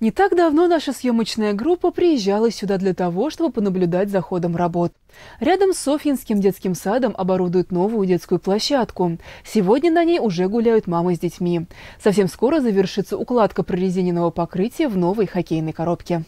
Не так давно наша съемочная группа приезжала сюда для того, чтобы понаблюдать за ходом работ. Рядом с Софьинским детским садом оборудуют новую детскую площадку. Сегодня на ней уже гуляют мамы с детьми. Совсем скоро завершится укладка прорезиненного покрытия в новой хоккейной коробке.